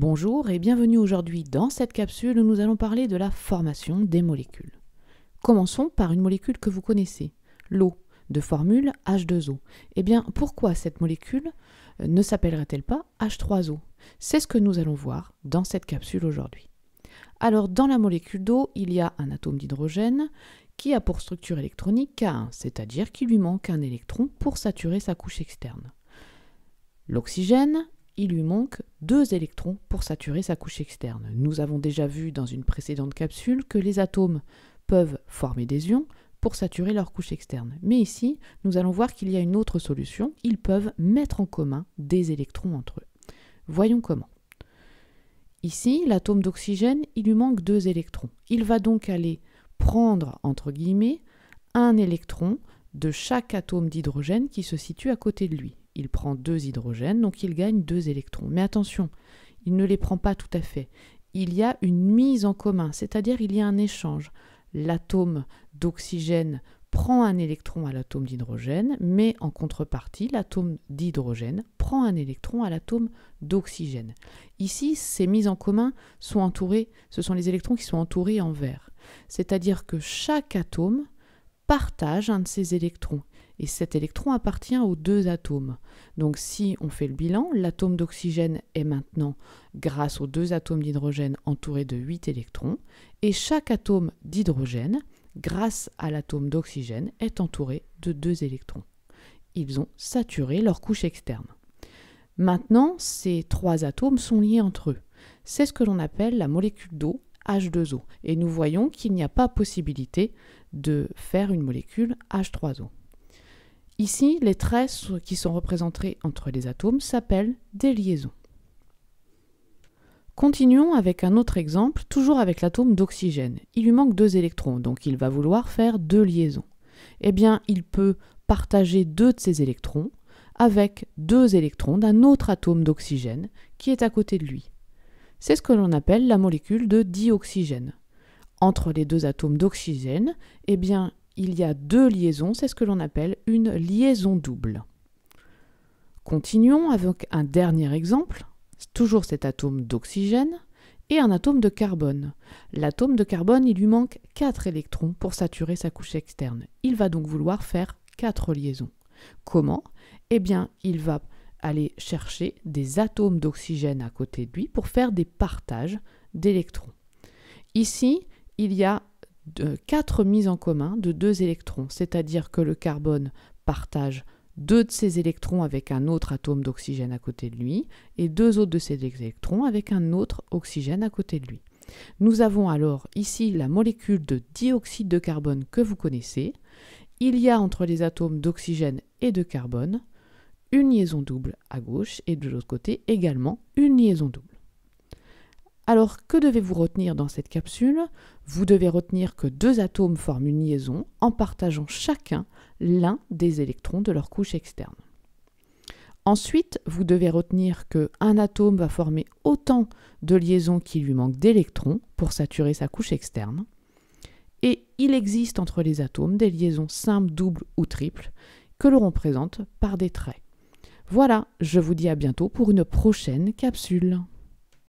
Bonjour et bienvenue aujourd'hui dans cette capsule où nous allons parler de la formation des molécules. Commençons par une molécule que vous connaissez, l'eau, de formule H2O. Eh bien, pourquoi cette molécule euh, ne s'appellerait-elle pas H3O C'est ce que nous allons voir dans cette capsule aujourd'hui. Alors, dans la molécule d'eau, il y a un atome d'hydrogène qui a pour structure électronique K1, c'est-à-dire qu'il lui manque un électron pour saturer sa couche externe. L'oxygène il lui manque deux électrons pour saturer sa couche externe. Nous avons déjà vu dans une précédente capsule que les atomes peuvent former des ions pour saturer leur couche externe. Mais ici, nous allons voir qu'il y a une autre solution. Ils peuvent mettre en commun des électrons entre eux. Voyons comment. Ici, l'atome d'oxygène, il lui manque deux électrons. Il va donc aller prendre, entre guillemets, un électron de chaque atome d'hydrogène qui se situe à côté de lui il prend deux hydrogènes, donc il gagne deux électrons. Mais attention, il ne les prend pas tout à fait. Il y a une mise en commun, c'est-à-dire il y a un échange. L'atome d'oxygène prend un électron à l'atome d'hydrogène, mais en contrepartie, l'atome d'hydrogène prend un électron à l'atome d'oxygène. Ici, ces mises en commun sont entourées, ce sont les électrons qui sont entourés en vert. C'est-à-dire que chaque atome partage un de ses électrons et cet électron appartient aux deux atomes. Donc si on fait le bilan, l'atome d'oxygène est maintenant, grâce aux deux atomes d'hydrogène, entouré de 8 électrons, et chaque atome d'hydrogène, grâce à l'atome d'oxygène, est entouré de deux électrons. Ils ont saturé leur couche externe. Maintenant, ces trois atomes sont liés entre eux. C'est ce que l'on appelle la molécule d'eau H2O. Et nous voyons qu'il n'y a pas possibilité de faire une molécule H3O. Ici, les traits qui sont représentés entre les atomes s'appellent des liaisons. Continuons avec un autre exemple, toujours avec l'atome d'oxygène. Il lui manque deux électrons, donc il va vouloir faire deux liaisons. Eh bien, il peut partager deux de ses électrons avec deux électrons d'un autre atome d'oxygène qui est à côté de lui. C'est ce que l'on appelle la molécule de dioxygène. Entre les deux atomes d'oxygène, eh bien, il y a deux liaisons, c'est ce que l'on appelle une liaison double. Continuons avec un dernier exemple, toujours cet atome d'oxygène et un atome de carbone. L'atome de carbone, il lui manque quatre électrons pour saturer sa couche externe. Il va donc vouloir faire quatre liaisons. Comment Eh bien, il va aller chercher des atomes d'oxygène à côté de lui pour faire des partages d'électrons. Ici, il y a quatre mises en commun de deux électrons, c'est-à-dire que le carbone partage deux de ses électrons avec un autre atome d'oxygène à côté de lui et deux autres de ses électrons avec un autre oxygène à côté de lui. Nous avons alors ici la molécule de dioxyde de carbone que vous connaissez. Il y a entre les atomes d'oxygène et de carbone une liaison double à gauche et de l'autre côté également une liaison double. Alors que devez-vous retenir dans cette capsule Vous devez retenir que deux atomes forment une liaison en partageant chacun l'un des électrons de leur couche externe. Ensuite, vous devez retenir qu'un atome va former autant de liaisons qu'il lui manque d'électrons pour saturer sa couche externe. Et il existe entre les atomes des liaisons simples, doubles ou triples que l'on représente par des traits. Voilà, je vous dis à bientôt pour une prochaine capsule.